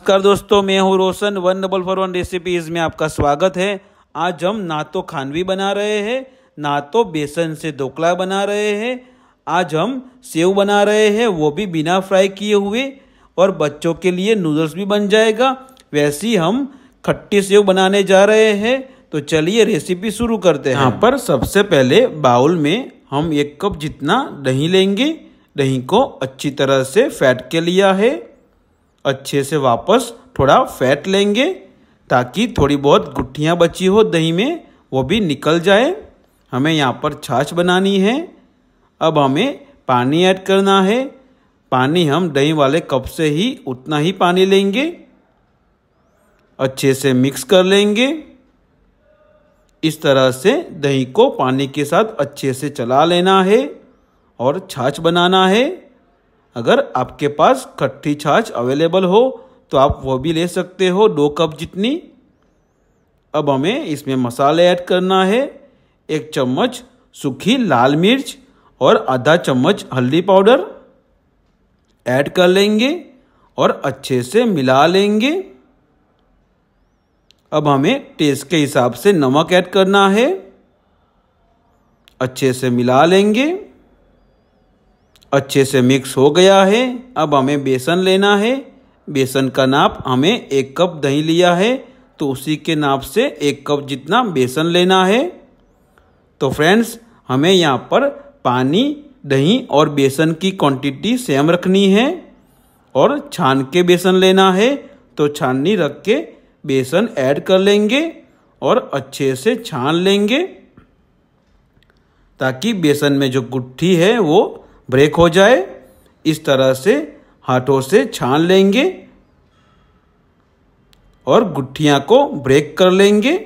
नमस्कार दोस्तों मैं हूँ Roshan one double four one recipes में आपका स्वागत है आज हम ना तो खानवी बना रहे हैं ना तो बेसन से ढोकला बना रहे हैं आज हम सेव बना रहे हैं वो भी बिना फ्राई किए हुए और बच्चों के लिए नूडल्स भी बन जाएगा वैसी हम खट्टी सेव बनाने जा रहे हैं तो चलिए रेसिपी शुरू करते हैं यहाँ पर सबसे पहले बाउल में हम एक कप जितना दही लेंगे दही को अच्छी तरह से फैट के लिया है अच्छे से वापस थोड़ा फैट लेंगे ताकि थोड़ी बहुत गुठियाँ बची हो दही में वो भी निकल जाए हमें यहाँ पर छाछ बनानी है अब हमें पानी ऐड करना है पानी हम दही वाले कप से ही उतना ही पानी लेंगे अच्छे से मिक्स कर लेंगे इस तरह से दही को पानी के साथ अच्छे से चला लेना है और छाछ बनाना है अगर आपके पास खट्टी छाछ अवेलेबल हो तो आप वो भी ले सकते हो दो कप जितनी अब हमें इसमें मसाले ऐड करना है एक चम्मच सूखी लाल मिर्च और आधा चम्मच हल्दी पाउडर ऐड कर लेंगे और अच्छे से मिला लेंगे अब हमें टेस्ट के हिसाब से नमक ऐड करना है अच्छे से मिला लेंगे अच्छे से मिक्स हो गया है अब हमें बेसन लेना है बेसन का नाप हमें एक कप दही लिया है तो उसी के नाप से एक कप जितना बेसन लेना है तो फ्रेंड्स हमें यहाँ पर पानी दही और बेसन की क्वांटिटी सेम रखनी है और छान के बेसन लेना है तो छाननी रख के बेसन ऐड कर लेंगे और अच्छे से छान लेंगे ताकि बेसन में जो गुट्ठी है वो ब्रेक हो जाए इस तरह से हाथों से छान लेंगे और गुठियाँ को ब्रेक कर लेंगे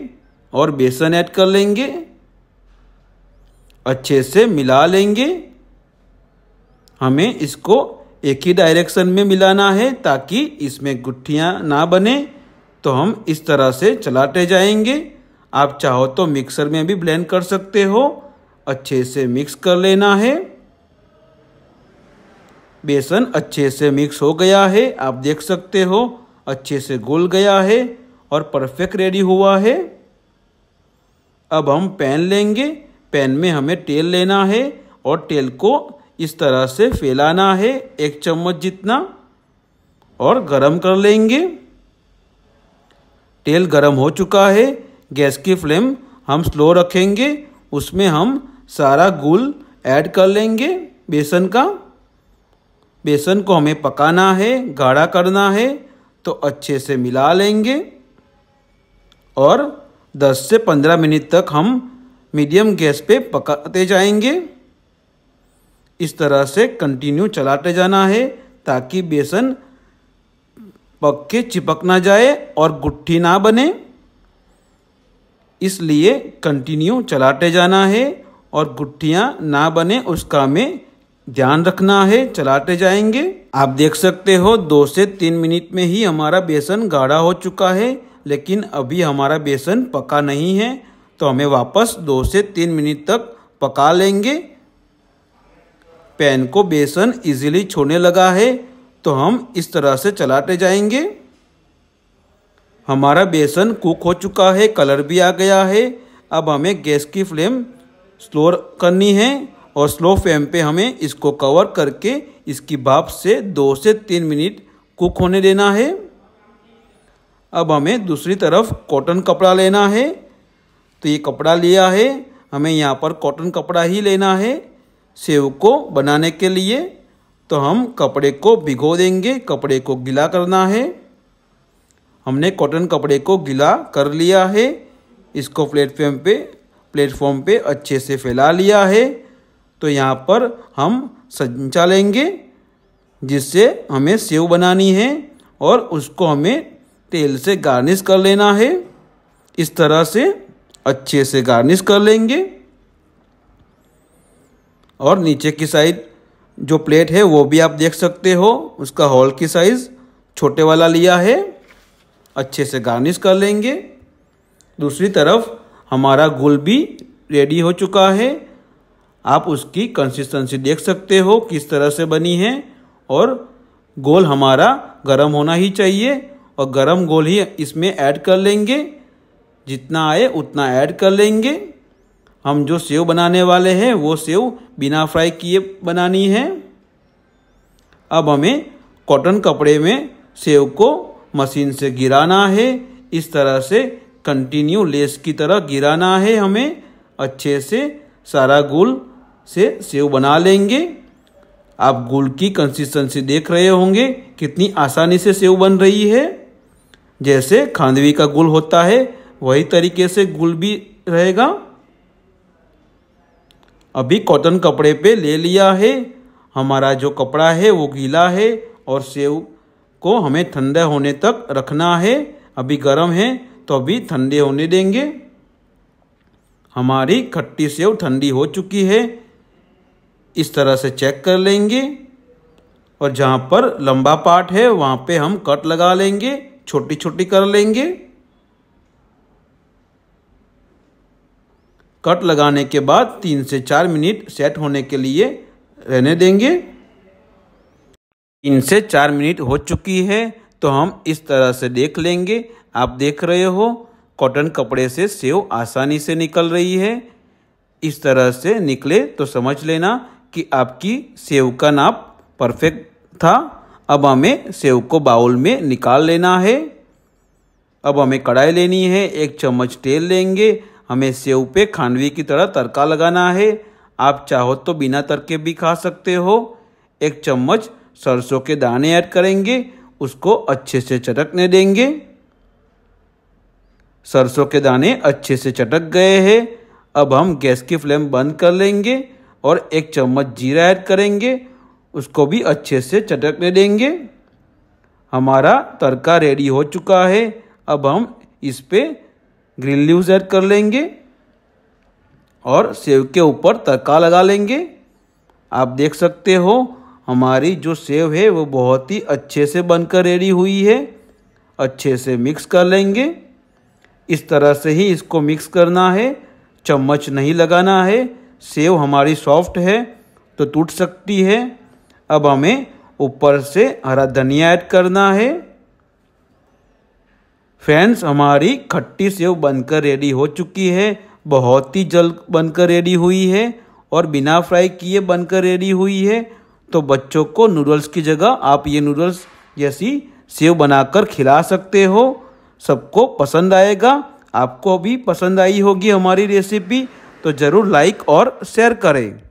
और बेसन ऐड कर लेंगे अच्छे से मिला लेंगे हमें इसको एक ही डायरेक्शन में मिलाना है ताकि इसमें गुठियाँ ना बने तो हम इस तरह से चलाते जाएंगे आप चाहो तो मिक्सर में भी ब्लेंड कर सकते हो अच्छे से मिक्स कर लेना है बेसन अच्छे से मिक्स हो गया है आप देख सकते हो अच्छे से घुल गया है और परफेक्ट रेडी हुआ है अब हम पैन लेंगे पैन में हमें तेल लेना है और तेल को इस तरह से फैलाना है एक चम्मच जितना और गरम कर लेंगे तेल गरम हो चुका है गैस की फ्लेम हम स्लो रखेंगे उसमें हम सारा गुल ऐड कर लेंगे बेसन का बेसन को हमें पकाना है गाढ़ा करना है तो अच्छे से मिला लेंगे और 10 से 15 मिनट तक हम मीडियम गैस पे पकाते जाएंगे इस तरह से कंटिन्यू चलाते जाना है ताकि बेसन पक के चिपक ना जाए और गुट्ठी ना बने इसलिए कंटिन्यू चलाते जाना है और गुट्ठियाँ ना बने उसका हमें ध्यान रखना है चलाते जाएंगे आप देख सकते हो दो से तीन मिनट में ही हमारा बेसन गाढ़ा हो चुका है लेकिन अभी हमारा बेसन पका नहीं है तो हमें वापस दो से तीन मिनट तक पका लेंगे पैन को बेसन इजीली छोड़ने लगा है तो हम इस तरह से चलाते जाएंगे हमारा बेसन कुक हो चुका है कलर भी आ गया है अब हमें गैस की फ्लेम स्लोर करनी है और स्लो फ्लेम पे हमें इसको कवर करके इसकी भाप से दो से तीन मिनट कुक होने देना है अब हमें दूसरी तरफ कॉटन कपड़ा लेना है तो ये कपड़ा लिया है हमें यहाँ पर कॉटन कपड़ा ही लेना है सेव को बनाने के लिए तो हम कपड़े को भिगो देंगे कपड़े को गीला करना है हमने कॉटन कपड़े को गीला कर लिया है इसको प्लेटफॉर्म पे प्लेटफॉर्म पे अच्छे से फैला लिया है तो यहाँ पर हम संचा लेंगे जिससे हमें सेव बनानी है और उसको हमें तेल से गार्निश कर लेना है इस तरह से अच्छे से गार्निश कर लेंगे और नीचे की साइड जो प्लेट है वो भी आप देख सकते हो उसका हॉल की साइज़ छोटे वाला लिया है अच्छे से गार्निश कर लेंगे दूसरी तरफ हमारा गुल भी रेडी हो चुका है आप उसकी कंसिस्टेंसी देख सकते हो किस तरह से बनी है और गोल हमारा गर्म होना ही चाहिए और गर्म गोल ही इसमें ऐड कर लेंगे जितना आए उतना ऐड कर लेंगे हम जो सेव बनाने वाले हैं वो सेव बिना फ्राई किए बनानी है अब हमें कॉटन कपड़े में सेव को मशीन से गिराना है इस तरह से कंटिन्यू लेस की तरह गिराना है हमें अच्छे से सारा गोल से सेव बना लेंगे आप गुल की कंसिस्टेंसी देख रहे होंगे कितनी आसानी से सेव बन रही है जैसे खांदवी का गुल होता है वही तरीके से गुल भी रहेगा अभी कॉटन कपड़े पे ले लिया है हमारा जो कपड़ा है वो गीला है और सेव को हमें ठंडा होने तक रखना है अभी गर्म है तो अभी ठंडे होने देंगे हमारी खट्टी सेव ठंडी हो चुकी है इस तरह से चेक कर लेंगे और जहाँ पर लंबा पार्ट है वहाँ पे हम कट लगा लेंगे छोटी छोटी कर लेंगे कट लगाने के बाद तीन से चार मिनट सेट होने के लिए रहने देंगे तीन से चार मिनट हो चुकी है तो हम इस तरह से देख लेंगे आप देख रहे हो कॉटन कपड़े से सेव आसानी से निकल रही है इस तरह से निकले तो समझ लेना कि आपकी सेव का नाप परफेक्ट था अब हमें सेव को बाउल में निकाल लेना है अब हमें कढ़ाई लेनी है एक चम्मच तेल लेंगे हमें सेव पे खानवी की तरह तड़का लगाना है आप चाहो तो बिना तड़के भी खा सकते हो एक चम्मच सरसों के दाने ऐड करेंगे उसको अच्छे से चटकने देंगे सरसों के दाने अच्छे से चटक गए हैं अब हम गैस की फ्लेम बंद कर लेंगे और एक चम्मच जीरा ऐड करेंगे उसको भी अच्छे से चटकने देंगे हमारा तड़का रेडी हो चुका है अब हम इस पर ग्रीन लीव्स ऐड कर लेंगे और सेव के ऊपर तड़का लगा लेंगे आप देख सकते हो हमारी जो सेव है वो बहुत ही अच्छे से बनकर रेडी हुई है अच्छे से मिक्स कर लेंगे इस तरह से ही इसको मिक्स करना है चम्मच नहीं लगाना है सेव हमारी सॉफ्ट है तो टूट सकती है अब हमें ऊपर से हरा धनिया ऐड करना है फ्रेंड्स हमारी खट्टी सेव बनकर रेडी हो चुकी है बहुत ही जल्द बनकर रेडी हुई है और बिना फ्राई किए बनकर रेडी हुई है तो बच्चों को नूडल्स की जगह आप ये नूडल्स जैसी सेव बनाकर खिला सकते हो सबको पसंद आएगा आपको भी पसंद आई होगी हमारी रेसिपी तो ज़रूर लाइक और शेयर करें